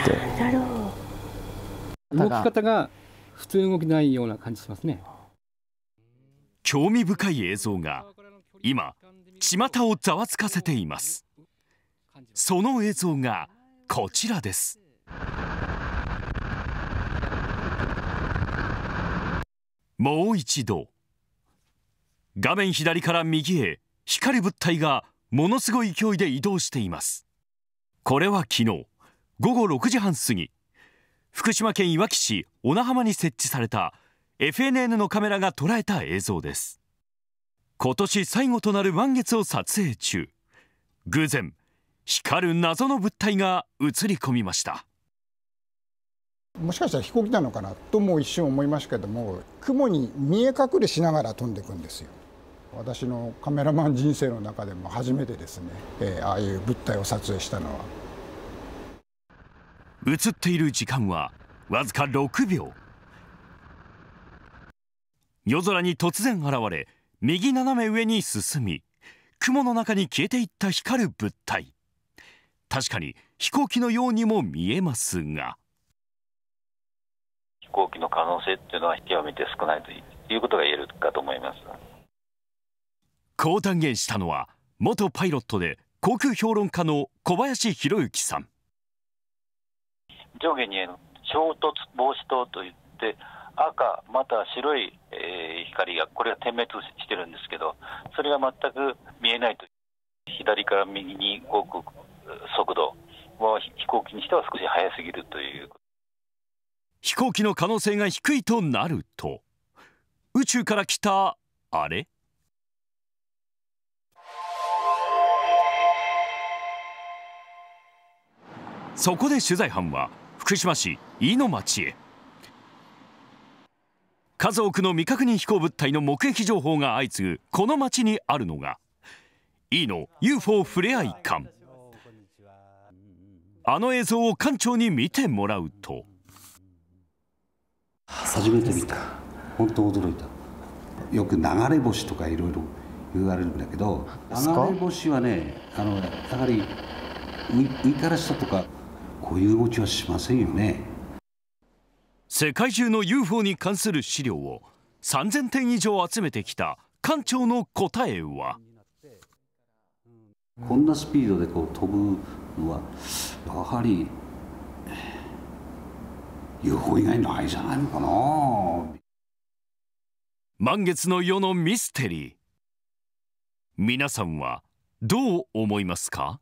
なんだろう動き方が普通動けないような感じしますね興味深い映像が今巷をざわつかせていますその映像がこちらですもう一度画面左から右へ光る物体がものすごい勢いで移動していますこれは昨日午後6時半過ぎ福島県いわき市小名浜に設置された FNN のカメラが捉えた映像です今年最後となる満月を撮影中偶然光る謎の物体が映り込みましたもしかしたら飛行機なのかなとも一瞬思いましたけども雲に見え隠れしながら飛んでいくんですよ私のカメラマン人生の中でも初めてですね、えー、ああいう物体を撮影したのは。映っている時間はわずか6秒夜空に突然現れ右斜め上に進み雲の中に消えていった光る物体確かに飛行機のようにも見えますが飛行機の可能性っていうのは極めて少ないということが言えるかと思いますこう断言したのは元パイロットで航空評論家の小林弘之さん上下に衝突防止灯といって赤また白い、えー、光がこれが点滅してるんですけどそれが全く見えないと左から右に動く速度は飛行機にしては少し速すぎるという飛行機の可能性が低いとなると宇宙から来たあれそこで取材班は福島市飯野町へ数多くの未確認飛行物体の目撃情報が相次ぐこの町にあるのが飯野 UFO ふれあい館あの映像を館長に見てもらうと初めて見た本当驚いたよく流れ星とかいろいろ言われるんだけど流れ星はねあのやはりいからしたとかこういうはしませんよね世界中の UFO に関する資料を3000点以上集めてきた館長の答えはこんなスピードでこう飛ぶのはやはり UFO 以外ないじゃないのかな満月の夜のミステリー皆さんはどう思いますか